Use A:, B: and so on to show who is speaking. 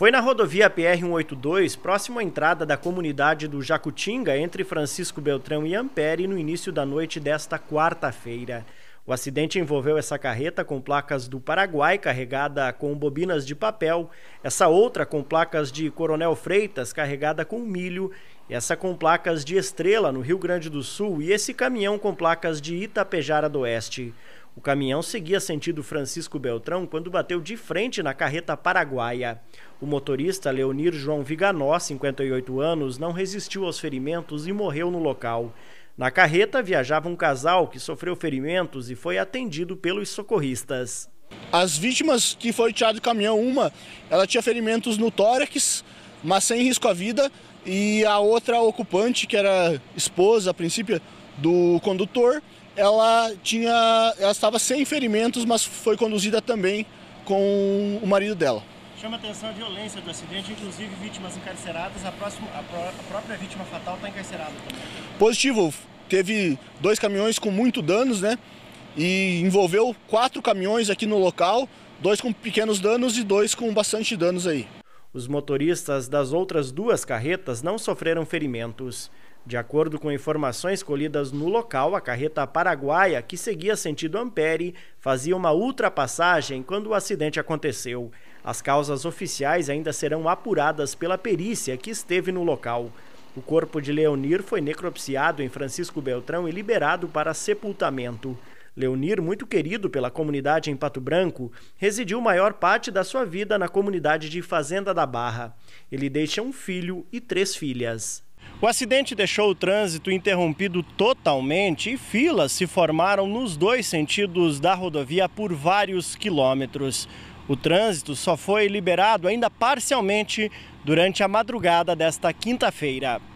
A: Foi na rodovia PR-182, próximo à entrada da comunidade do Jacutinga, entre Francisco Beltrão e Ampere, no início da noite desta quarta-feira. O acidente envolveu essa carreta com placas do Paraguai carregada com bobinas de papel, essa outra com placas de Coronel Freitas carregada com milho, essa com placas de Estrela no Rio Grande do Sul e esse caminhão com placas de Itapejara do Oeste. O caminhão seguia sentido Francisco Beltrão quando bateu de frente na carreta paraguaia. O motorista Leonir João Viganó, 58 anos, não resistiu aos ferimentos e morreu no local. Na carreta viajava um casal que sofreu ferimentos e foi atendido
B: pelos socorristas. As vítimas que foram tiradas do caminhão, uma, ela tinha ferimentos no tórax, mas sem risco à vida, e a outra a ocupante, que era esposa a princípio do condutor, ela tinha, ela estava sem ferimentos, mas foi conduzida também com o marido dela.
A: Chama atenção a violência do acidente, inclusive vítimas encarceradas. A, próxima, a, própria vítima fatal está encarcerada
B: também. Positivo, teve dois caminhões com muito danos, né? E envolveu quatro caminhões aqui no local, dois com pequenos danos e dois com bastante danos aí. Os motoristas das outras duas carretas não sofreram ferimentos. De
A: acordo com informações colhidas no local, a carreta paraguaia, que seguia sentido Ampere, fazia uma ultrapassagem quando o acidente aconteceu. As causas oficiais ainda serão apuradas pela perícia que esteve no local. O corpo de Leonir foi necropsiado em Francisco Beltrão e liberado para sepultamento. Leonir, muito querido pela comunidade em Pato Branco, residiu maior parte da sua vida na comunidade de Fazenda da Barra. Ele deixa um filho e três filhas. O acidente deixou o trânsito interrompido totalmente e filas se formaram nos dois sentidos da rodovia por vários quilômetros. O trânsito só foi liberado ainda parcialmente durante a madrugada desta quinta-feira.